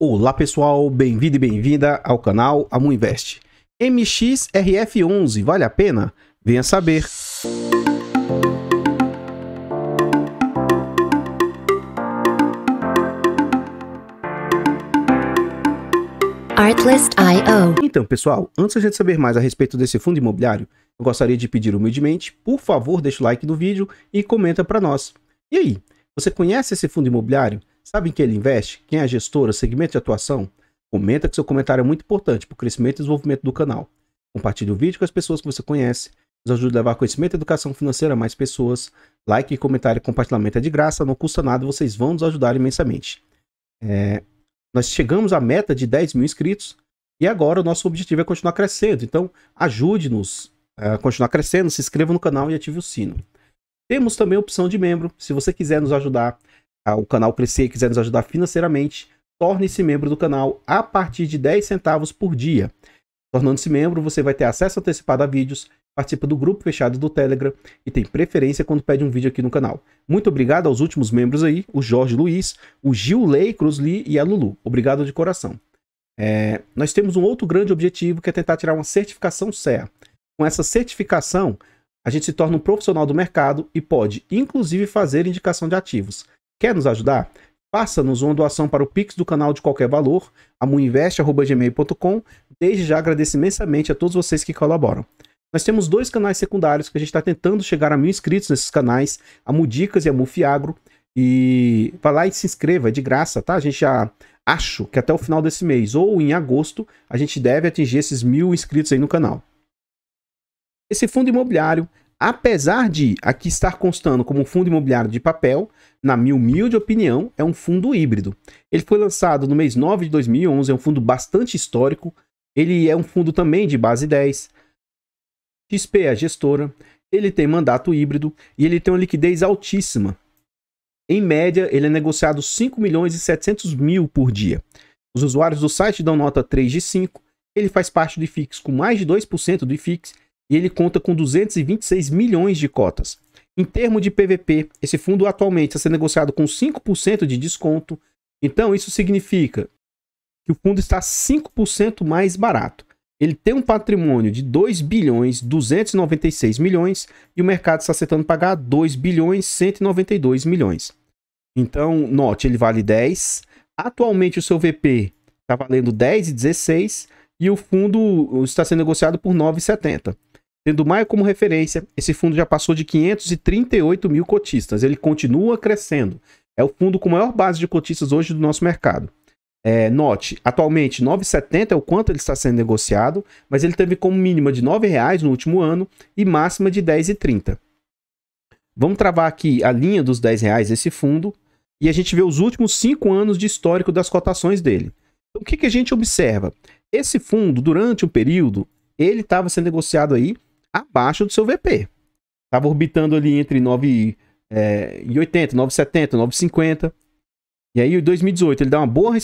Olá pessoal, bem-vindo e bem-vinda ao canal Invest. MXRF11 vale a pena? Venha saber. Artlist.io Então pessoal, antes a gente saber mais a respeito desse fundo imobiliário, eu gostaria de pedir humildemente, por favor, deixe o like no vídeo e comenta para nós. E aí, você conhece esse fundo imobiliário? Sabe em que ele investe? Quem é a gestora? Segmento de atuação? Comenta que seu comentário é muito importante para o crescimento e desenvolvimento do canal. Compartilhe o vídeo com as pessoas que você conhece. Nos ajude a levar conhecimento e educação financeira a mais pessoas. Like, comentário e compartilhamento é de graça, não custa nada, vocês vão nos ajudar imensamente. É... Nós chegamos à meta de 10 mil inscritos e agora o nosso objetivo é continuar crescendo. Então, ajude-nos a continuar crescendo, se inscreva no canal e ative o sino. Temos também a opção de membro. Se você quiser nos ajudar o canal crescer e quiser nos ajudar financeiramente, torne-se membro do canal a partir de 10 centavos por dia. Tornando-se membro, você vai ter acesso antecipado a vídeos, participa do grupo fechado do Telegram e tem preferência quando pede um vídeo aqui no canal. Muito obrigado aos últimos membros aí, o Jorge Luiz, o Gil Lei Cruz Lee e a Lulu. Obrigado de coração. É, nós temos um outro grande objetivo que é tentar tirar uma certificação CEA. Com essa certificação, a gente se torna um profissional do mercado e pode, inclusive, fazer indicação de ativos. Quer nos ajudar? Faça-nos uma doação para o Pix do canal de qualquer valor, amuinvest.gmail.com. Desde já agradeço imensamente a todos vocês que colaboram. Nós temos dois canais secundários que a gente está tentando chegar a mil inscritos nesses canais, a Mudicas e a Mufiagro. E vá lá e se inscreva, é de graça, tá? A gente já acho que até o final desse mês ou em agosto a gente deve atingir esses mil inscritos aí no canal. Esse fundo imobiliário Apesar de aqui estar constando como um fundo imobiliário de papel, na minha humilde opinião, é um fundo híbrido. Ele foi lançado no mês 9 de 2011, é um fundo bastante histórico. Ele é um fundo também de base 10. XP é a gestora. Ele tem mandato híbrido e ele tem uma liquidez altíssima. Em média, ele é negociado 5 milhões e 700 mil por dia. Os usuários do site dão nota 3 de 5. Ele faz parte do IFIX com mais de 2% do IFIX e ele conta com 226 milhões de cotas. Em termos de PVP, esse fundo atualmente está sendo negociado com 5% de desconto. Então, isso significa que o fundo está 5% mais barato. Ele tem um patrimônio de 2 bilhões 296 milhões e o mercado está aceitando pagar 2 bilhões 192 milhões. Então, note, ele vale 10. Atualmente o seu VP está valendo 10 e 16 e o fundo está sendo negociado por 9,70. Tendo Maio como referência, esse fundo já passou de 538 mil cotistas. Ele continua crescendo. É o fundo com maior base de cotistas hoje do nosso mercado. É, note, atualmente 9,70 é o quanto ele está sendo negociado, mas ele teve como mínima de R$ 9,00 no último ano e máxima de R$ 10,30. Vamos travar aqui a linha dos R$ 10,00 desse fundo e a gente vê os últimos 5 anos de histórico das cotações dele. Então, o que, que a gente observa? Esse fundo, durante o um período, ele estava sendo negociado aí abaixo do seu VP. Estava orbitando ali entre 9,80, é, 9,70, 9,50. E aí, em 2018, ele dá uma boa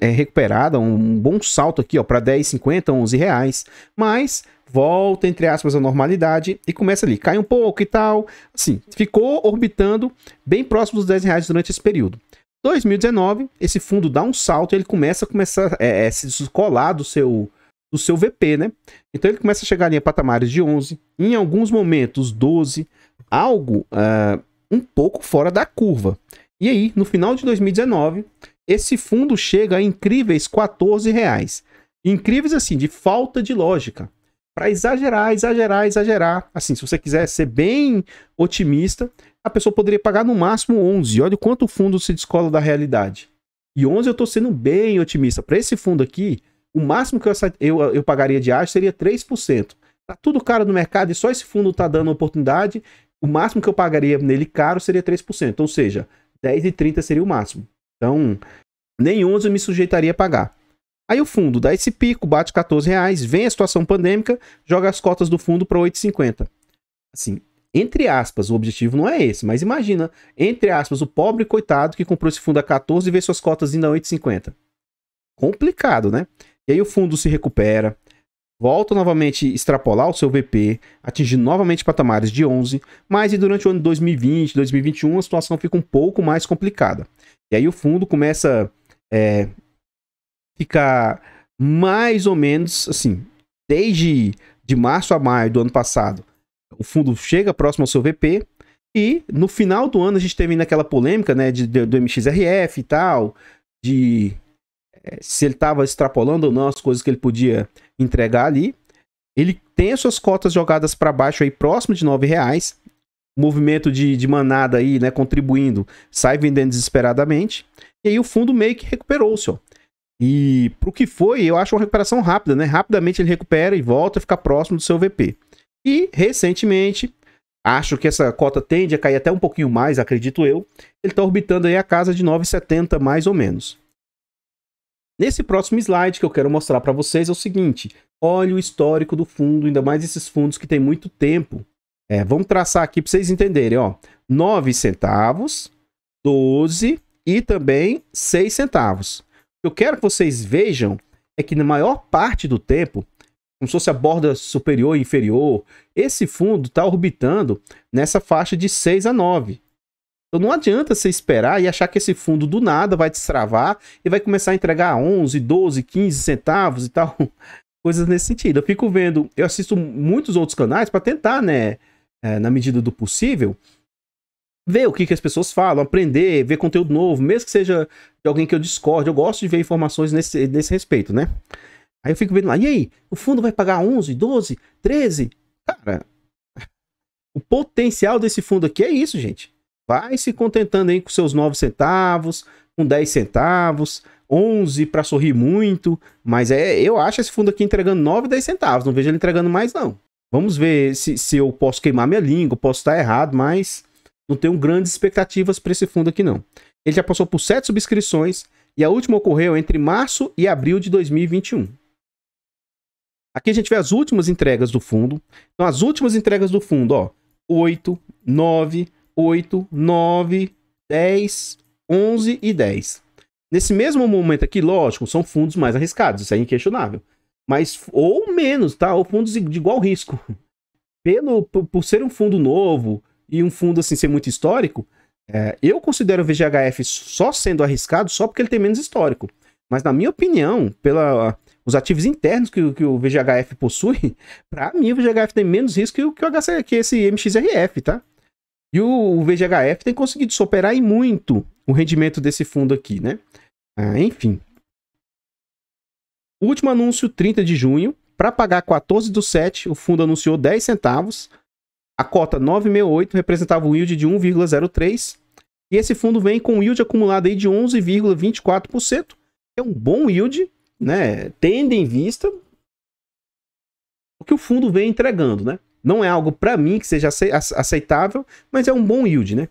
é, recuperada, um bom salto aqui para 10,50, 11 reais. Mas volta, entre aspas, à normalidade e começa ali, cai um pouco e tal. Assim, ficou orbitando bem próximo dos 10 reais durante esse período. 2019, esse fundo dá um salto e ele começa a começar, é, é, se descolar do seu, do seu VP, né? Então ele começa a chegar em patamares de 11, em alguns momentos 12, algo uh, um pouco fora da curva. E aí, no final de 2019, esse fundo chega a incríveis 14 reais. Incríveis assim, de falta de lógica. Para exagerar, exagerar, exagerar. Assim, se você quiser ser bem otimista, a pessoa poderia pagar no máximo 11. Olha o quanto o fundo se descola da realidade. E 11 eu estou sendo bem otimista. Para esse fundo aqui, o máximo que eu, eu, eu pagaria de ágio seria 3%. Tá tudo caro no mercado e só esse fundo tá dando oportunidade. O máximo que eu pagaria nele caro seria 3%, ou seja, 10,30 seria o máximo. Então, nem 11 me sujeitaria a pagar. Aí o fundo dá esse pico, bate 14 reais, vem a situação pandêmica, joga as cotas do fundo para 8,50. Assim, entre aspas, o objetivo não é esse, mas imagina, entre aspas, o pobre coitado que comprou esse fundo a 14 e vê suas cotas ainda a 8,50. Complicado, né? E aí o fundo se recupera, volta novamente a extrapolar o seu VP, atingindo novamente patamares de 11, mas e durante o ano de 2020, 2021 a situação fica um pouco mais complicada. E aí o fundo começa a é, ficar mais ou menos assim, desde de março a maio do ano passado, o fundo chega próximo ao seu VP, e no final do ano a gente teve aquela polêmica, né, de, de, do MXRF e tal, de se ele estava extrapolando ou não as coisas que ele podia entregar ali. Ele tem as suas cotas jogadas para baixo aí próximo de R$ reais. Movimento de, de manada aí, né, contribuindo, sai vendendo desesperadamente. E aí o fundo meio que recuperou-se, ó. E pro que foi, eu acho uma recuperação rápida, né? Rapidamente ele recupera e volta a ficar próximo do seu VP. E recentemente, acho que essa cota tende a cair até um pouquinho mais, acredito eu. Ele está orbitando aí a casa de 9,70 mais ou menos. Nesse próximo slide que eu quero mostrar para vocês é o seguinte, olha o histórico do fundo, ainda mais esses fundos que tem muito tempo. É, vamos traçar aqui para vocês entenderem, ó, 9 centavos, 12 e também 6 centavos. O que eu quero que vocês vejam é que na maior parte do tempo, como se fosse a borda superior e inferior, esse fundo está orbitando nessa faixa de 6 a 9. Então não adianta você esperar e achar que esse fundo do nada vai destravar e vai começar a entregar 11, 12, 15 centavos e tal. Coisas nesse sentido. Eu fico vendo, eu assisto muitos outros canais para tentar, né, é, na medida do possível, ver o que, que as pessoas falam, aprender, ver conteúdo novo, mesmo que seja de alguém que eu discorde. Eu gosto de ver informações nesse, nesse respeito, né? Aí eu fico vendo lá, e aí? O fundo vai pagar 11, 12, 13? Cara, o potencial desse fundo aqui é isso, gente. Vai se contentando aí com seus 9 centavos, com 10 centavos, 11 para sorrir muito, mas é, eu acho esse fundo aqui entregando 9, 10 centavos, não vejo ele entregando mais não. Vamos ver se, se eu posso queimar minha língua, posso estar errado, mas não tenho grandes expectativas para esse fundo aqui não. Ele já passou por 7 subscrições e a última ocorreu entre março e abril de 2021. Aqui a gente vê as últimas entregas do fundo. Então as últimas entregas do fundo, ó, 8, 9, 8, 9, 10, 11 e 10. Nesse mesmo momento aqui, lógico, são fundos mais arriscados, isso é inquestionável. Mas, ou menos, tá? Ou fundos de igual risco. Pelo, por, por ser um fundo novo e um fundo assim ser muito histórico, é, eu considero o VGHF só sendo arriscado só porque ele tem menos histórico. Mas, na minha opinião, pela, os ativos internos que, que o VGHF possui, para mim o VGHF tem menos risco que, o, que, o HC, que esse MXRF, tá? E o VGHF tem conseguido superar e muito o rendimento desse fundo aqui, né? Ah, enfim. O último anúncio, 30 de junho. Para pagar 14 do 7, o fundo anunciou 10 centavos. A cota 968 representava um yield de 1,03. E esse fundo vem com um yield acumulado aí de 11,24%. É um bom yield, né? Tendo em vista o que o fundo vem entregando, né? Não é algo para mim que seja aceitável, mas é um bom yield, né?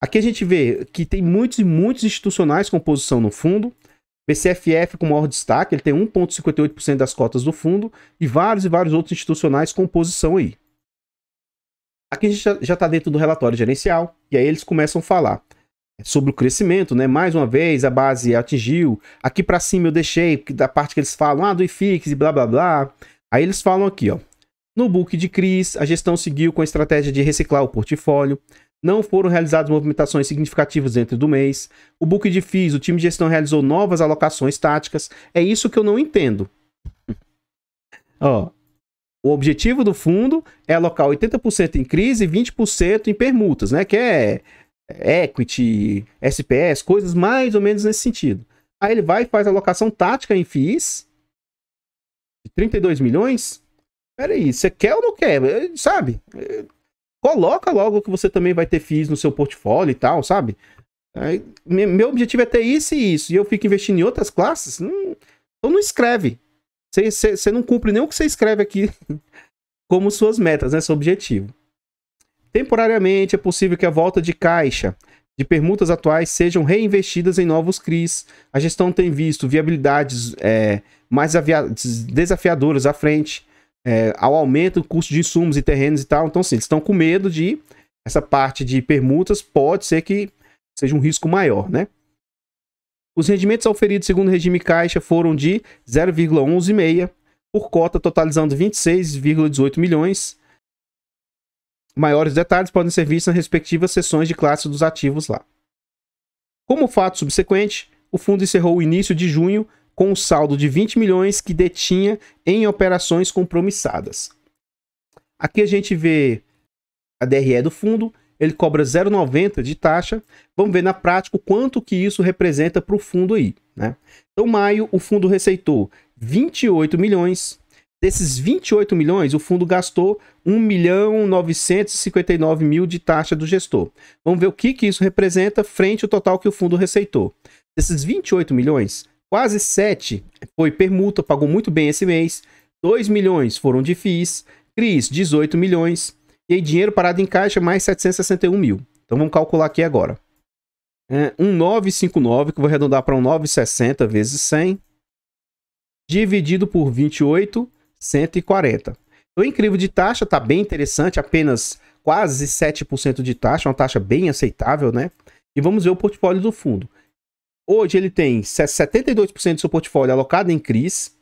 Aqui a gente vê que tem muitos e muitos institucionais com posição no fundo. BCFF com maior destaque, ele tem 1,58% das cotas do fundo e vários e vários outros institucionais com posição aí. Aqui a gente já está dentro do relatório gerencial e aí eles começam a falar sobre o crescimento, né? Mais uma vez a base atingiu. Aqui para cima eu deixei da parte que eles falam ah, do IFIX e blá blá blá. Aí eles falam aqui, ó. No book de CRIs, a gestão seguiu com a estratégia de reciclar o portfólio. Não foram realizadas movimentações significativas dentro do mês. O book de FIIs, o time de gestão realizou novas alocações táticas. É isso que eu não entendo. Ó, o objetivo do fundo é alocar 80% em crise e 20% em permutas, né? Que é, é equity, SPS, coisas mais ou menos nesse sentido. Aí ele vai e faz alocação tática em FIIs de 32 milhões Peraí, você quer ou não quer? É, sabe? É, coloca logo que você também vai ter FIIs no seu portfólio e tal, sabe? Aí, meu objetivo é ter isso e isso, e eu fico investindo em outras classes, não, então não escreve. Você não cumpre nem o que você escreve aqui como suas metas, né? Seu objetivo. Temporariamente, é possível que a volta de caixa de permutas atuais sejam reinvestidas em novos CRIs. A gestão tem visto viabilidades é, mais desafiadoras à frente é, ao aumento do custo de insumos e terrenos e tal. Então, sim, eles estão com medo de essa parte de permutas pode ser que seja um risco maior, né? Os rendimentos oferidos segundo o regime caixa foram de 0,116 por cota, totalizando 26,18 milhões. Maiores detalhes podem ser vistos nas respectivas seções de classe dos ativos lá. Como fato subsequente, o fundo encerrou o início de junho com o saldo de 20 milhões que detinha em operações compromissadas. Aqui a gente vê a DRE do fundo, ele cobra 0,90 de taxa. Vamos ver na prática o quanto que isso representa para o fundo aí. Né? Então, maio, o fundo receitou 28 milhões. Desses 28 milhões, o fundo gastou 1 milhão 959 mil de taxa do gestor. Vamos ver o que, que isso representa frente ao total que o fundo receitou. Desses 28 milhões, Quase 7 foi permuta, pagou muito bem esse mês. 2 milhões foram de FIIs. CRIs, 18 milhões. E aí, dinheiro parado em caixa, mais 761 mil. Então vamos calcular aqui agora. É, 1959, que eu vou arredondar para 1960 vezes 100, dividido por 28, 140. Então, é incrível de taxa está bem interessante, apenas quase 7% de taxa, uma taxa bem aceitável, né? E vamos ver o portfólio do fundo. Hoje ele tem 72% do seu portfólio alocado em CRIs,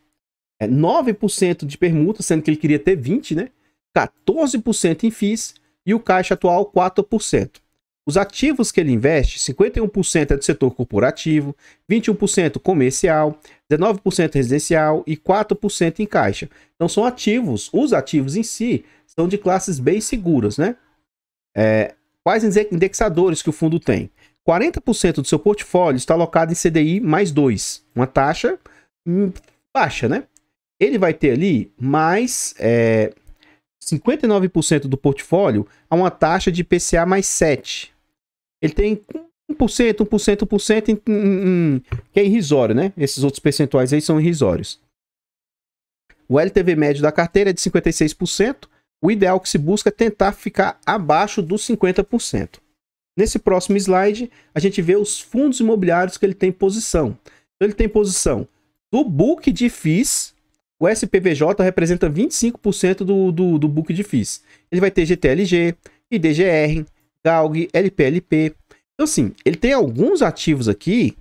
9% é, de permuta, sendo que ele queria ter 20%, né? 14% em FIIs e o caixa atual 4%. Os ativos que ele investe, 51% é do setor corporativo, 21% comercial, 19% residencial e 4% em caixa. Então são ativos, os ativos em si são de classes bem seguras, né? É, quais indexadores que o fundo tem? 40% do seu portfólio está alocado em CDI mais 2, uma taxa hum, baixa, né? Ele vai ter ali mais é, 59% do portfólio a uma taxa de PCA mais 7. Ele tem 1%, 1%, 1%, em, em, em, que é irrisório, né? Esses outros percentuais aí são irrisórios. O LTV médio da carteira é de 56%. O ideal é que se busca é tentar ficar abaixo dos 50%. Nesse próximo slide, a gente vê os fundos imobiliários que ele tem posição. Então, ele tem posição do book de FIIs, o SPVJ representa 25% do, do, do book de FIIs. Ele vai ter GTLG, IDGR, GALG, LPLP. Então, assim, ele tem alguns ativos aqui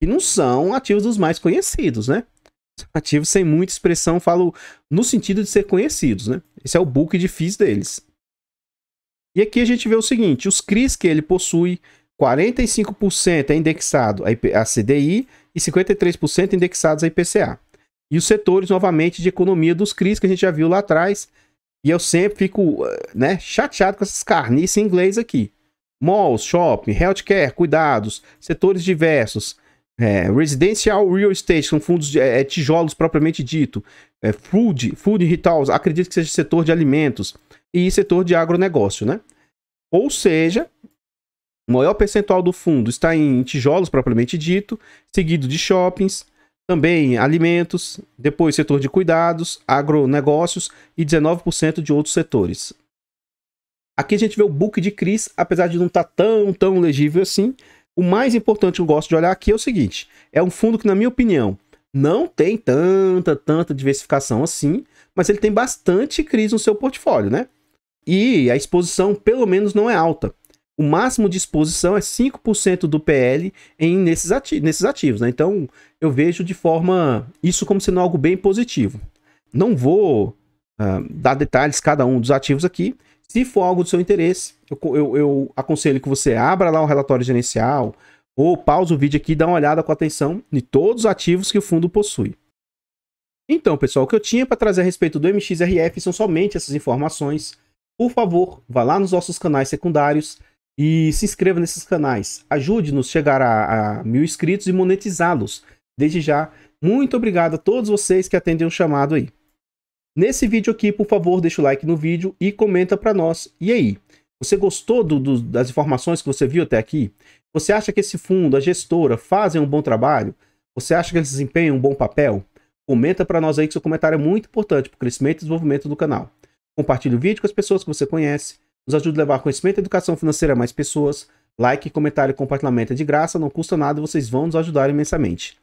que não são ativos dos mais conhecidos, né? Ativos sem muita expressão, falo no sentido de ser conhecidos, né? Esse é o book de FIIs deles. E aqui a gente vê o seguinte, os CRIs que ele possui, 45% é indexado a CDI e 53% indexados a IPCA. E os setores, novamente, de economia dos CRIs, que a gente já viu lá atrás, e eu sempre fico eh, né, chateado com essas carniças em inglês aqui. Malls, shopping, healthcare, cuidados, setores diversos, é, residential real estate, são fundos de é, tijolos propriamente dito. É, food, food retail, acredito que seja setor de alimentos e setor de agronegócio, né? Ou seja, o maior percentual do fundo está em tijolos propriamente dito, seguido de shoppings, também alimentos, depois setor de cuidados, agronegócios e 19% de outros setores. Aqui a gente vê o book de Cris, apesar de não estar tá tão, tão legível assim. O mais importante que eu gosto de olhar aqui é o seguinte: é um fundo que, na minha opinião, não tem tanta, tanta diversificação assim, mas ele tem bastante Cris no seu portfólio, né? E a exposição, pelo menos, não é alta. O máximo de exposição é 5% do PL em, nesses, ati nesses ativos. Né? Então, eu vejo de forma isso como sendo algo bem positivo. Não vou uh, dar detalhes cada um dos ativos aqui. Se for algo do seu interesse, eu, eu, eu aconselho que você abra lá o relatório gerencial ou pause o vídeo aqui e dá uma olhada com atenção em todos os ativos que o fundo possui. Então, pessoal, o que eu tinha para trazer a respeito do MXRF são somente essas informações. Por favor, vá lá nos nossos canais secundários e se inscreva nesses canais. Ajude-nos a chegar a, mil inscritos e monetizá-los. Desde já, muito obrigado a todos vocês que atendem o chamado aí. Nesse vídeo aqui, por favor, deixa o like no vídeo e comenta para nós. E aí, você gostou do, do, das informações que você viu até aqui? Você acha que esse fundo, a gestora, fazem um bom trabalho? Você acha que eles desempenham um bom papel? Comenta para nós aí que seu comentário é muito importante para o crescimento e desenvolvimento do canal. Compartilhe o vídeo com as pessoas que você conhece. Nos ajude a levar conhecimento e educação financeira a mais pessoas. Like, comentário e compartilhamento é de graça, não custa nada e vocês vão nos ajudar imensamente.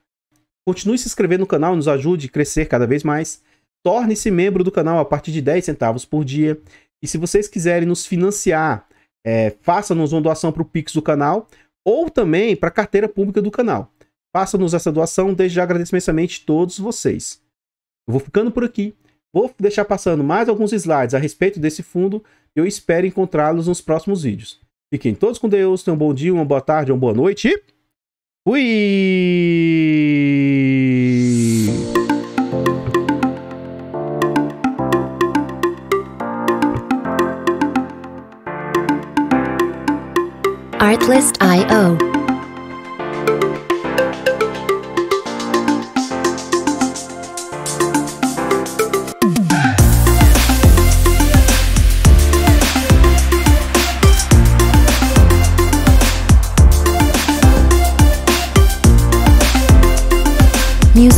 Continue se inscrevendo no canal e nos ajude a crescer cada vez mais. Torne-se membro do canal a partir de 10 centavos por dia. E se vocês quiserem nos financiar, é, faça-nos uma doação para o Pix do canal ou também para a carteira pública do canal. Faça-nos essa doação, desde já agradeço imensamente todos vocês. Eu vou ficando por aqui. Vou deixar passando mais alguns slides a respeito desse fundo e eu espero encontrá-los nos próximos vídeos. Fiquem todos com Deus, tenham um bom dia, uma boa tarde, uma boa noite e fui! Artlist.io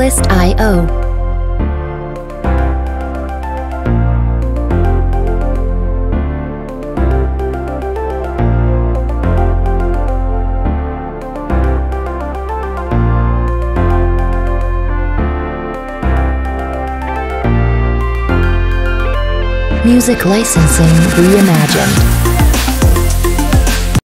Checklist.io. Music Licensing Reimagined.